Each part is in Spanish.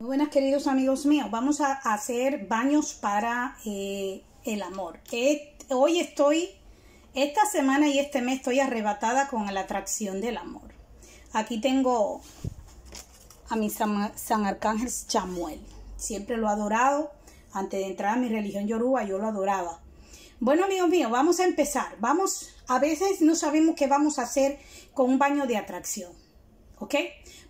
buenas queridos amigos míos, vamos a hacer baños para eh, el amor. Eh, hoy estoy, esta semana y este mes estoy arrebatada con la atracción del amor. Aquí tengo a mi San, Arcángel Chamuel, siempre lo he adorado, antes de entrar a mi religión yoruba yo lo adoraba. Bueno amigos míos, vamos a empezar, vamos, a veces no sabemos qué vamos a hacer con un baño de atracción. ¿ok?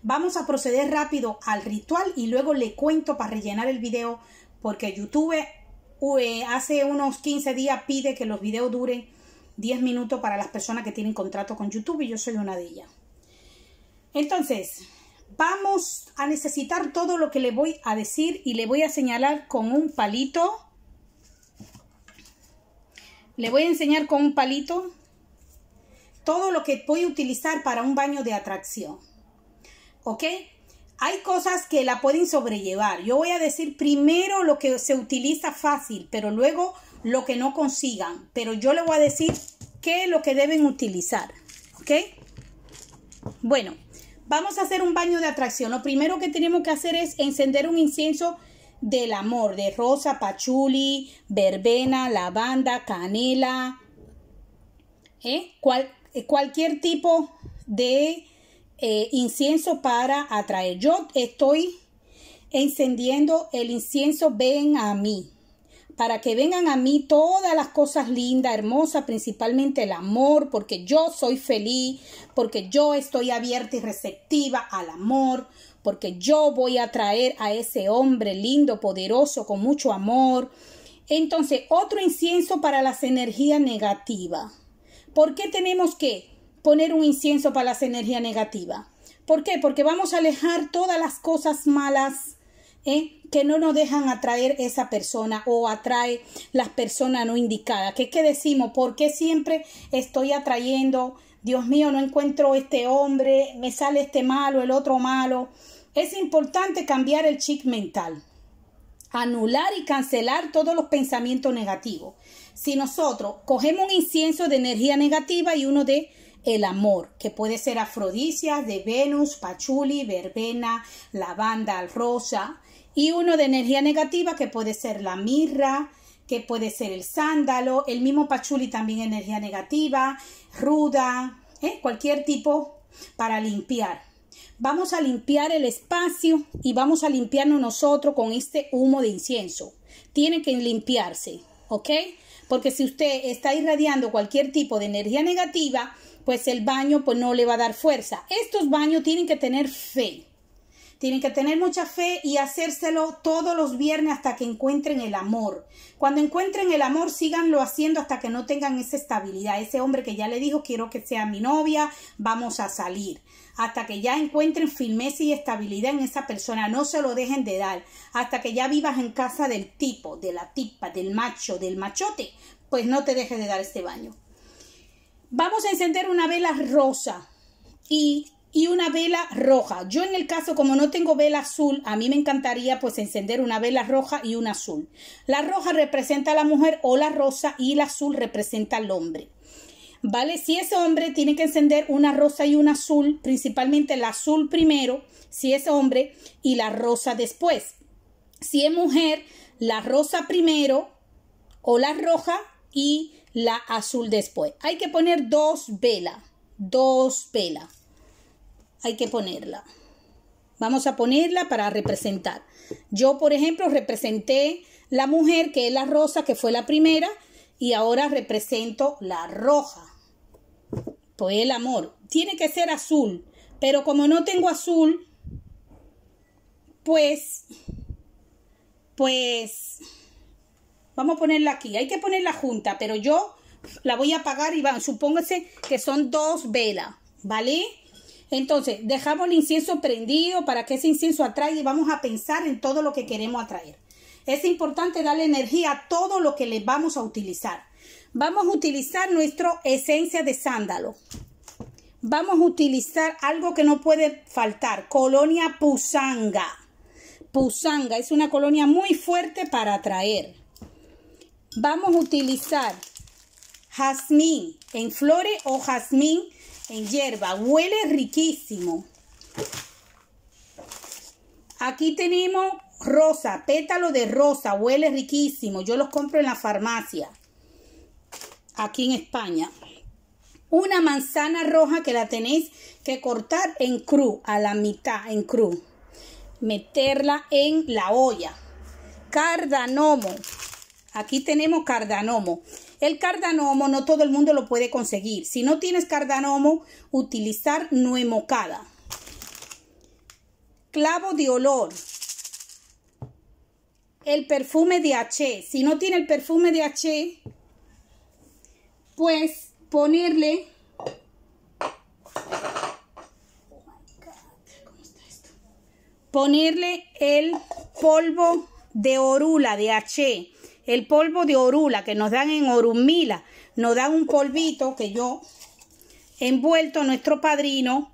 Vamos a proceder rápido al ritual y luego le cuento para rellenar el video porque YouTube eh, hace unos 15 días pide que los videos duren 10 minutos para las personas que tienen contrato con YouTube y yo soy una de ellas. Entonces, vamos a necesitar todo lo que le voy a decir y le voy a señalar con un palito. Le voy a enseñar con un palito todo lo que voy a utilizar para un baño de atracción. ¿ok? Hay cosas que la pueden sobrellevar. Yo voy a decir primero lo que se utiliza fácil, pero luego lo que no consigan. Pero yo le voy a decir qué es lo que deben utilizar, ¿ok? Bueno, vamos a hacer un baño de atracción. Lo primero que tenemos que hacer es encender un incienso del amor, de rosa, pachuli, verbena, lavanda, canela, ¿eh? eh cualquier tipo de eh, incienso para atraer. Yo estoy encendiendo el incienso, ven a mí, para que vengan a mí todas las cosas lindas, hermosas, principalmente el amor, porque yo soy feliz, porque yo estoy abierta y receptiva al amor, porque yo voy a traer a ese hombre lindo, poderoso, con mucho amor. Entonces, otro incienso para las energías negativas. ¿Por qué tenemos que poner un incienso para las energías negativas. ¿Por qué? Porque vamos a alejar todas las cosas malas ¿eh? que no nos dejan atraer esa persona o atrae las personas no indicadas. ¿Qué es que decimos? ¿Por qué siempre estoy atrayendo? Dios mío, no encuentro este hombre, me sale este malo, el otro malo. Es importante cambiar el chip mental, anular y cancelar todos los pensamientos negativos. Si nosotros cogemos un incienso de energía negativa y uno de el amor, que puede ser afrodisia, de Venus, pachuli, verbena, lavanda, rosa, y uno de energía negativa que puede ser la mirra, que puede ser el sándalo, el mismo pachuli también energía negativa, ruda, ¿eh? cualquier tipo para limpiar. Vamos a limpiar el espacio y vamos a limpiarnos nosotros con este humo de incienso. Tiene que limpiarse, ¿ok? Porque si usted está irradiando cualquier tipo de energía negativa, pues el baño pues no le va a dar fuerza. Estos baños tienen que tener fe. Tienen que tener mucha fe y hacérselo todos los viernes hasta que encuentren el amor. Cuando encuentren el amor, síganlo haciendo hasta que no tengan esa estabilidad. Ese hombre que ya le dijo, quiero que sea mi novia, vamos a salir. Hasta que ya encuentren firmeza y estabilidad en esa persona, no se lo dejen de dar. Hasta que ya vivas en casa del tipo, de la tipa, del macho, del machote, pues no te dejes de dar este baño. Vamos a encender una vela rosa y, y, una vela roja. Yo en el caso, como no tengo vela azul, a mí me encantaría pues encender una vela roja y una azul. La roja representa a la mujer o la rosa y la azul representa al hombre. ¿Vale? Si es hombre tiene que encender una rosa y una azul, principalmente la azul primero, si es hombre, y la rosa después. Si es mujer, la rosa primero o la roja y la azul después. Hay que poner dos velas, dos velas. Hay que ponerla. Vamos a ponerla para representar. Yo, por ejemplo, representé la mujer, que es la rosa, que fue la primera, y ahora represento la roja. Pues el amor. Tiene que ser azul, pero como no tengo azul, pues, pues Vamos a ponerla aquí. Hay que ponerla junta, pero yo la voy a apagar y van. Supóngase que son dos velas, ¿vale? Entonces, dejamos el incienso prendido para que ese incienso atraiga y vamos a pensar en todo lo que queremos atraer. Es importante darle energía a todo lo que le vamos a utilizar. Vamos a utilizar nuestra esencia de sándalo. Vamos a utilizar algo que no puede faltar, colonia pusanga. Pusanga es una colonia muy fuerte para atraer. Vamos a utilizar jazmín en flores o jazmín en hierba. Huele riquísimo. Aquí tenemos rosa, pétalo de rosa, huele riquísimo. Yo los compro en la farmacia, aquí en España. Una manzana roja que la tenéis que cortar en cruz, a la mitad en cruz. Meterla en la olla. Cardanomo, Aquí tenemos cardanomo. El cardanomo no todo el mundo lo puede conseguir. Si no tienes cardanomo, utilizar nuemocada. Clavo de olor. El perfume de H. Si no tiene el perfume de H, pues ponerle ponerle el polvo de orula, de H, el polvo de orula que nos dan en Orumila, nos dan un polvito que yo he envuelto nuestro padrino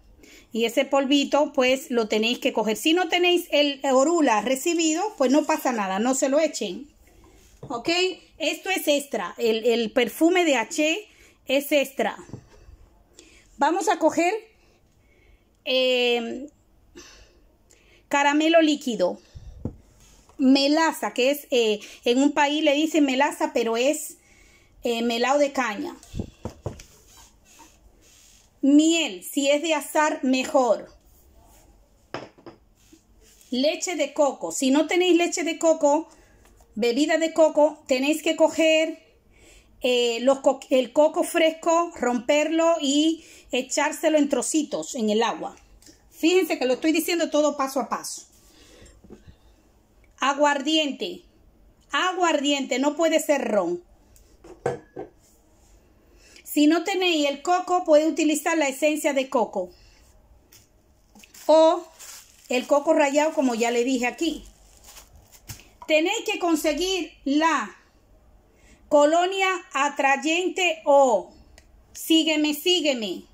y ese polvito pues lo tenéis que coger. Si no tenéis el orula recibido, pues no pasa nada, no se lo echen. ¿Ok? Esto es extra, el, perfume de H es extra. Vamos a coger eh, caramelo líquido melaza, que es, eh, en un país le dicen melaza, pero es melado eh, melao de caña. Miel, si es de azar, mejor. Leche de coco. Si no tenéis leche de coco, bebida de coco, tenéis que coger eh, el coco fresco, romperlo y echárselo en trocitos en el agua. Fíjense que lo estoy diciendo todo paso a paso. Aguardiente. Aguardiente, no puede ser ron. Si no tenéis el coco, puede utilizar la esencia de coco. O el coco rallado, como ya le dije aquí. Tenéis que conseguir la colonia atrayente o sígueme, sígueme.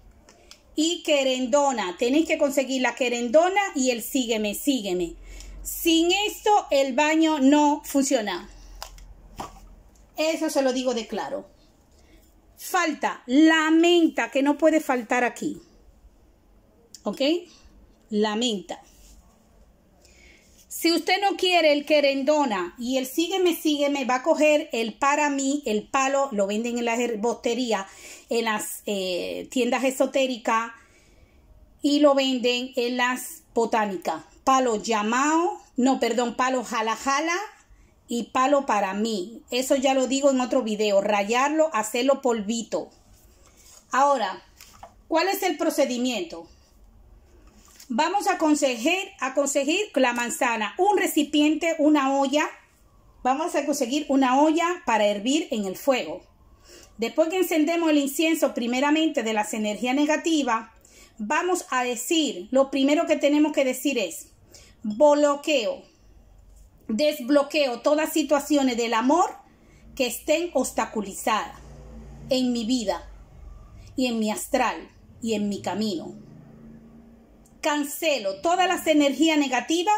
Y querendona. Tenéis que conseguir la querendona y el sígueme, sígueme. Sin esto el baño no funciona. Eso se lo digo de claro. Falta la menta que no puede faltar aquí. ¿Ok? La menta. Si usted no quiere el querendona y el sígueme, sígueme, va a coger el para mí, el palo, lo venden en la herbostería, en las eh, tiendas esotéricas, y lo venden en las botánicas. Palo llamado, no, perdón, palo jala jala y palo para mí. Eso ya lo digo en otro video, rayarlo, hacerlo polvito. Ahora, ¿cuál es el procedimiento? Vamos a conseguir, a conseguir la manzana, un recipiente, una olla. Vamos a conseguir una olla para hervir en el fuego. Después que encendemos el incienso primeramente de las energías negativas, vamos a decir, lo primero que tenemos que decir es bloqueo, desbloqueo todas situaciones del amor que estén obstaculizadas en mi vida y en mi astral y en mi camino. Cancelo todas las energías negativas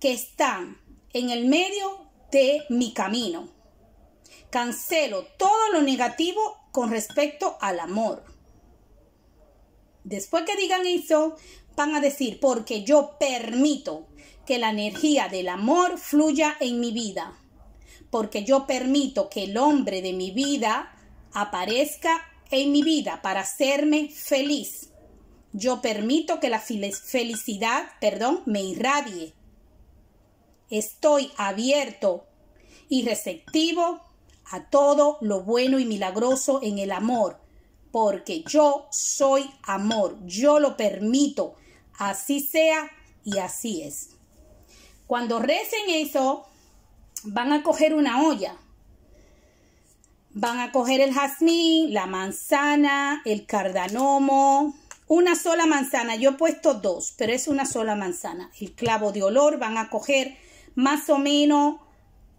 que están en el medio de mi camino. Cancelo todo lo negativo con respecto al amor. Después que digan eso, van a decir, porque yo permito que la energía del amor fluya en mi vida, porque yo permito que el hombre de mi vida aparezca en mi vida para hacerme feliz. Yo permito que la felicidad, perdón, me irradie. Estoy abierto y receptivo a todo lo bueno y milagroso en el amor porque yo soy amor, yo lo permito, así sea y así es. Cuando recen eso, van a coger una olla, van a coger el jazmín, la manzana, el cardanomo, una sola manzana, yo he puesto dos, pero es una sola manzana. El clavo de olor van a coger más o menos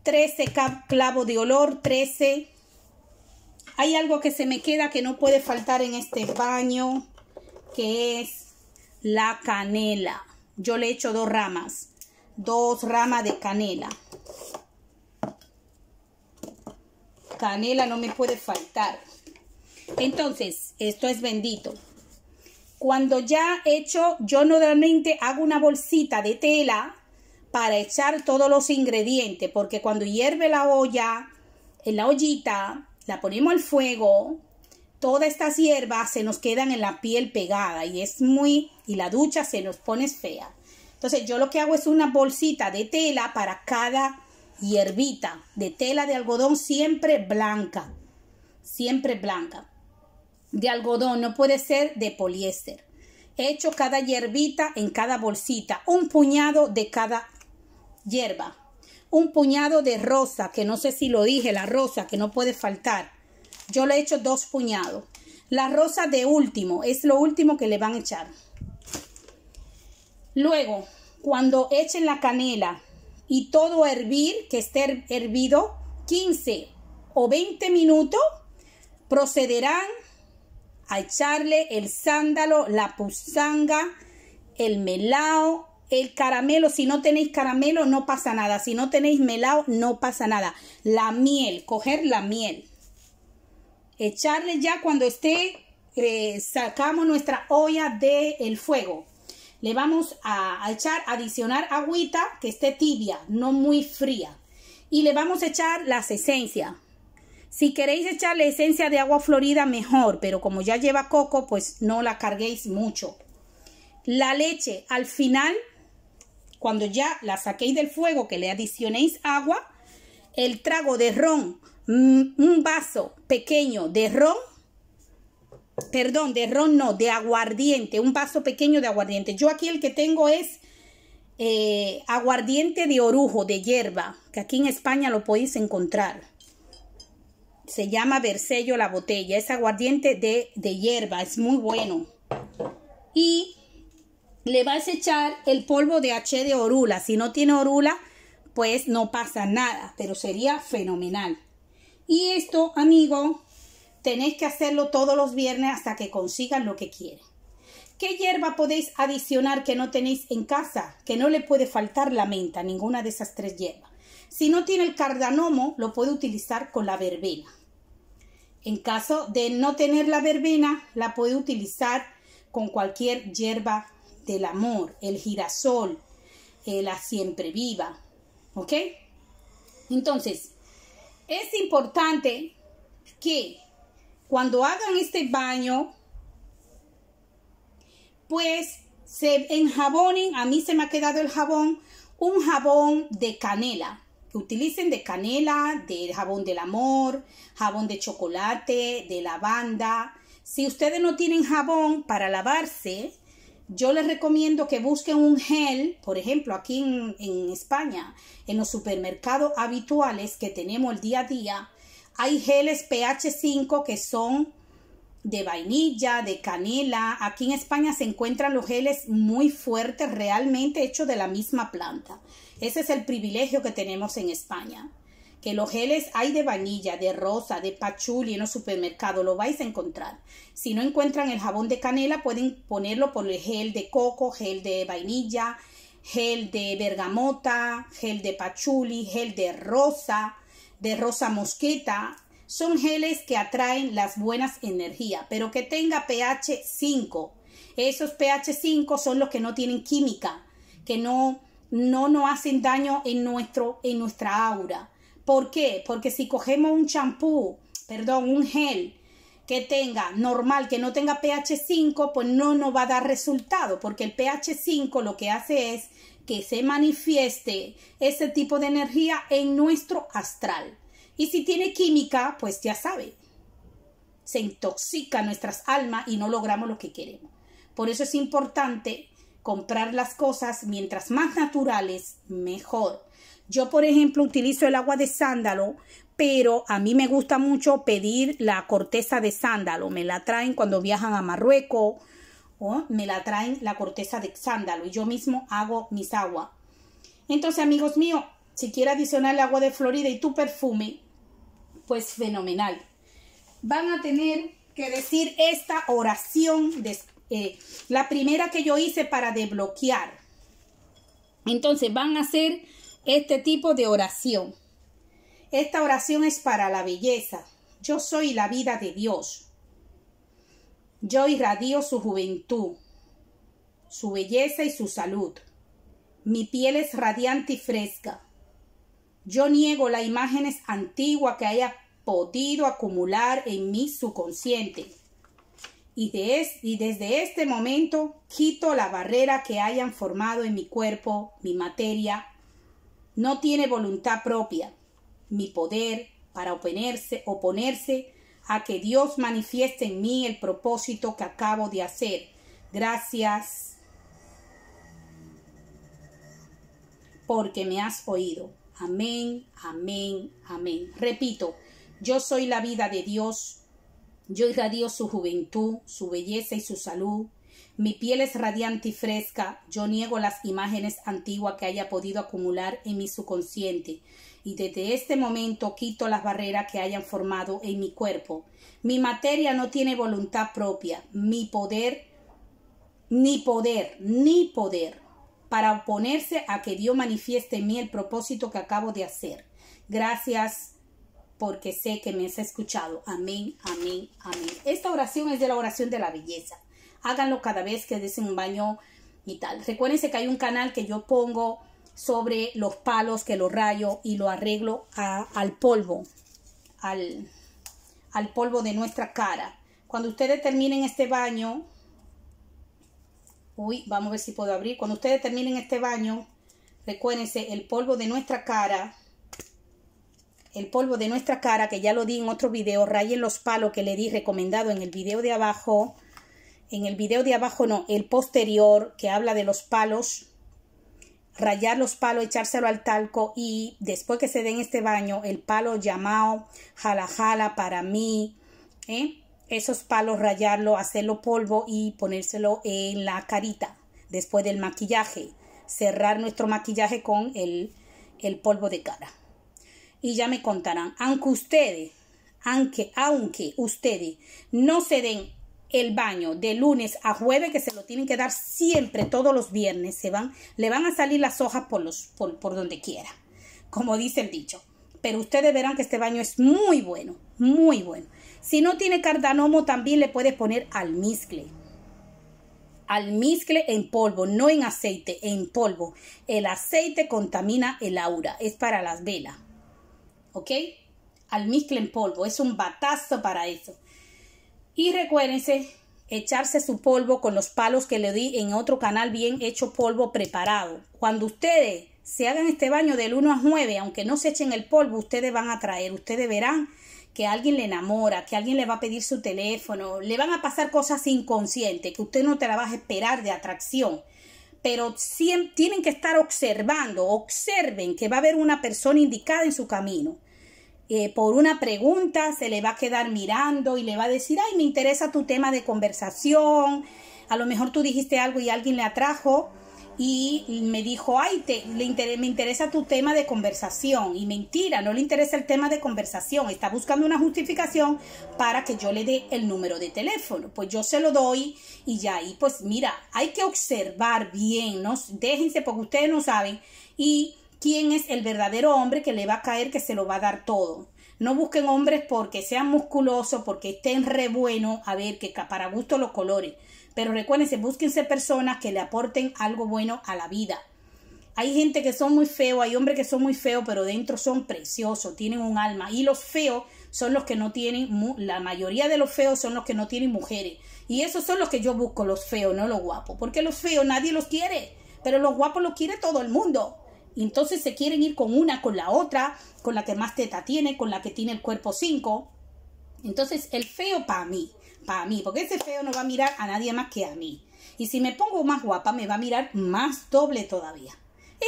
13 clavos de olor, 13 hay algo que se me queda que no puede faltar en este baño, que es la canela. Yo le echo dos ramas, dos ramas de canela. Canela no me puede faltar. Entonces, esto es bendito. Cuando ya he hecho, yo normalmente hago una bolsita de tela para echar todos los ingredientes, porque cuando hierve la olla, en la ollita, la ponemos al fuego, todas estas hierbas se nos quedan en la piel pegada y es muy, y la ducha se nos pone fea. Entonces yo lo que hago es una bolsita de tela para cada hierbita, de tela de algodón siempre blanca, siempre blanca. De algodón, no puede ser de poliéster. He hecho cada hierbita en cada bolsita, un puñado de cada hierba un puñado de rosa, que no sé si lo dije, la rosa que no puede faltar. Yo le he hecho dos puñados. La rosa de último, es lo último que le van a echar. Luego, cuando echen la canela y todo hervir, que esté hervido 15 o 20 minutos, procederán a echarle el sándalo, la puzanga, el melao, el caramelo, si no tenéis caramelo no pasa nada, si no tenéis melado no pasa nada. La miel, coger la miel. Echarle ya cuando esté, eh, sacamos nuestra olla del fuego. Le vamos a, echar, adicionar agüita que esté tibia, no muy fría. Y le vamos a echar las esencias. Si queréis echarle esencia de agua florida, mejor, pero como ya lleva coco, pues no la carguéis mucho. La leche, al final cuando ya la saquéis del fuego, que le adicionéis agua, el trago de ron, mm, un vaso pequeño de ron, perdón, de ron no, de aguardiente, un vaso pequeño de aguardiente. Yo aquí el que tengo es eh, aguardiente de orujo, de hierba, que aquí en España lo podéis encontrar. Se llama Versello la botella, es aguardiente de, de hierba, es muy bueno. Y le vas a echar el polvo de H de orula. Si no tiene orula, pues no pasa nada, pero sería fenomenal. Y esto, amigo, tenéis que hacerlo todos los viernes hasta que consigan lo que quieren. ¿Qué hierba podéis adicionar que no tenéis en casa? Que no le puede faltar la menta, ninguna de esas tres hierbas. Si no tiene el cardanomo, lo puede utilizar con la verbena. En caso de no tener la verbena, la puede utilizar con cualquier hierba del amor, el girasol, eh, la siempre viva. ¿Ok? Entonces, es importante que cuando hagan este baño, pues se enjabonen, a mí se me ha quedado el jabón, un jabón de canela. Utilicen de canela, de jabón del amor, jabón de chocolate, de lavanda. Si ustedes no tienen jabón para lavarse, yo les recomiendo que busquen un gel, por ejemplo, aquí en, España, en los supermercados habituales que tenemos el día a día, hay geles pH 5 que son de vainilla, de canela. Aquí en España se encuentran los geles muy fuertes, realmente hechos de la misma planta. Ese es el privilegio que tenemos en España que los geles hay de vainilla, de rosa, de pachuli en los supermercados, lo vais a encontrar. Si no encuentran el jabón de canela, pueden ponerlo por el gel de coco, gel de vainilla, gel de bergamota, gel de pachuli, gel de rosa, de rosa mosqueta. Son geles que atraen las buenas energías, pero que tenga pH 5. Esos pH 5 son los que no tienen química, que no no nos hacen daño en nuestro en nuestra aura. ¿Por qué? Porque si cogemos un champú, perdón, un gel que tenga normal, que no tenga pH 5, pues no nos va a dar resultado, porque el pH 5 lo que hace es que se manifieste ese tipo de energía en nuestro astral. Y si tiene química, pues ya sabe, se intoxica nuestras almas y no logramos lo que queremos. Por eso es importante comprar las cosas mientras más naturales, mejor. Yo, por ejemplo, utilizo el agua de sándalo, pero a mí me gusta mucho pedir la corteza de sándalo. Me la traen cuando viajan a Marruecos, o me la traen la corteza de sándalo y yo mismo hago mis aguas. Entonces, amigos míos, si quieres adicionar el agua de Florida y tu perfume, pues fenomenal. Van a tener que decir esta oración de... Eh, la primera que yo hice para desbloquear. Entonces van a hacer este tipo de oración. Esta oración es para la belleza. Yo soy la vida de Dios. Yo irradio su juventud, su belleza y su salud. Mi piel es radiante y fresca. Yo niego las imágenes antiguas que haya podido acumular en mi subconsciente. Y, desde este momento quito la barrera que hayan formado en mi cuerpo, mi materia. No tiene voluntad propia, mi poder para oponerse, oponerse a que Dios manifieste en mí el propósito que acabo de hacer. Gracias porque me has oído. Amén, amén, amén. Repito, yo soy la vida de Dios yo irradio su juventud, su belleza y su salud. Mi piel es radiante y fresca. Yo niego las imágenes antiguas que haya podido acumular en mi subconsciente. Y desde este momento quito las barreras que hayan formado en mi cuerpo. Mi materia no tiene voluntad propia. Mi poder, ni poder, ni poder para oponerse a que Dios manifieste en mí el propósito que acabo de hacer. Gracias porque sé que me has escuchado. Amén, amén, amén. Esta oración es de la oración de la belleza. Háganlo cada vez que des un baño y tal. Recuérdense que hay un canal que yo pongo sobre los palos que lo rayo y lo arreglo al polvo, al, al polvo de nuestra cara. Cuando ustedes terminen este baño, uy, vamos a ver si puedo abrir. Cuando ustedes terminen este baño, recuérdense el polvo de nuestra cara el polvo de nuestra cara, que ya lo di en otro video, rayen los palos que le di recomendado en el video de abajo, en el video de abajo no, el posterior que habla de los palos, rayar los palos, echárselo al talco y después que se den este baño, el palo llamado jala jala para mí, ¿eh? esos palos rayarlo, hacerlo polvo y ponérselo en la carita después del maquillaje, cerrar nuestro maquillaje con el, el polvo de cara y ya me contarán. Aunque ustedes, aunque, aunque ustedes no se den el baño de lunes a jueves, que se lo tienen que dar siempre, todos los viernes, se van, le van a salir las hojas por, los, por, por donde quiera, como dice el dicho. Pero ustedes verán que este baño es muy bueno, muy bueno. Si no tiene cardanomo, también le puedes poner almizcle. Almizcle en polvo, no en aceite, en polvo. El aceite contamina el aura, es para las velas. ¿ok? Almizcle en polvo, es un batazo para eso. Y recuérdense echarse su polvo con los palos que le di en otro canal bien hecho polvo preparado. Cuando ustedes se hagan este baño del 1 a 9, aunque no se echen el polvo, ustedes van a traer, ustedes verán que alguien le enamora, que alguien le va a pedir su teléfono, le van a pasar cosas inconscientes que usted no te la va a esperar de atracción pero tienen que estar observando, observen que va a haber una persona indicada en su camino. Eh, por una pregunta se le va a quedar mirando y le va a decir, ay, me interesa tu tema de conversación, a lo mejor tú dijiste algo y alguien le atrajo, y me dijo, ay, te, le me interesa tu tema de conversación. Y mentira, no le interesa el tema de conversación. Está buscando una justificación para que yo le dé el número de teléfono. Pues yo se lo doy y ya ahí, pues mira, hay que observar bien, ¿no? Déjense porque ustedes no saben. Y quién es el verdadero hombre que le va a caer, que se lo va a dar todo. No busquen hombres porque sean musculosos, porque estén re buenos, a ver, que para gusto los colores. Pero recuérdense, búsquense personas que le aporten algo bueno a la vida. Hay gente que son muy feos, hay hombres que son muy feos, pero dentro son preciosos, tienen un alma. Y los feos son los que no tienen, la mayoría de los feos son los que no tienen mujeres. Y esos son los que yo busco, los feos, no los guapos. Porque los feos nadie los quiere, pero los guapos los quiere todo el mundo. Entonces se quieren ir con una, con la otra, con la que más teta tiene, con la que tiene el cuerpo 5. Entonces el feo para mí, para mí, porque ese feo no va a mirar a nadie más que a mí. Y si me pongo más guapa, me va a mirar más doble todavía.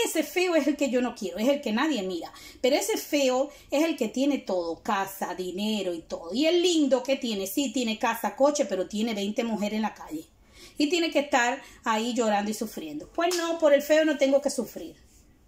Ese feo es el que yo no quiero, es el que nadie mira. Pero ese feo es el que tiene todo, casa, dinero y todo. Y el lindo que tiene, sí, tiene casa, coche, pero tiene 20 mujeres en la calle. Y tiene que estar ahí llorando y sufriendo. Pues no, por el feo no tengo que sufrir.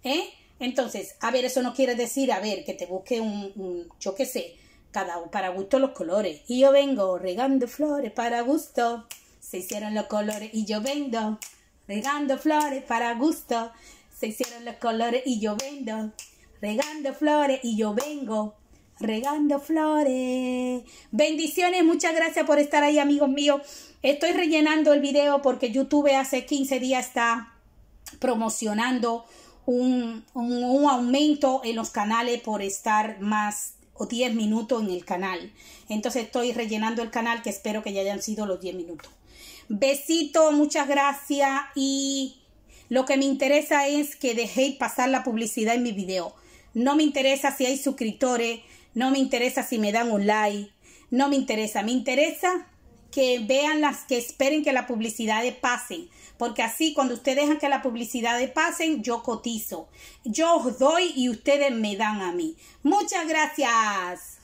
¿eh? Entonces, a ver, eso no quiere decir, a ver, que te busque un, yo qué sé, cada para gusto los colores. Y yo vengo regando flores para gusto, se hicieron los colores y yo vendo. Regando flores para gusto, se hicieron los colores y yo vendo. Regando flores y yo vengo. Regando flores. Bendiciones, muchas gracias por estar ahí, amigos míos. Estoy rellenando el video porque YouTube hace 15 días está promocionando un, aumento en los canales por estar más o 10 minutos en el canal. Entonces estoy rellenando el canal que espero que ya hayan sido los 10 minutos. Besito, muchas gracias y lo que me interesa es que dejéis pasar la publicidad en mi video. No me interesa si hay suscriptores, no me interesa si me dan un like, no me interesa, me interesa que vean las que esperen que la publicidad pasen, porque así cuando ustedes dejan que la publicidad pasen, yo cotizo. Yo os doy y ustedes me dan a mí. Muchas gracias.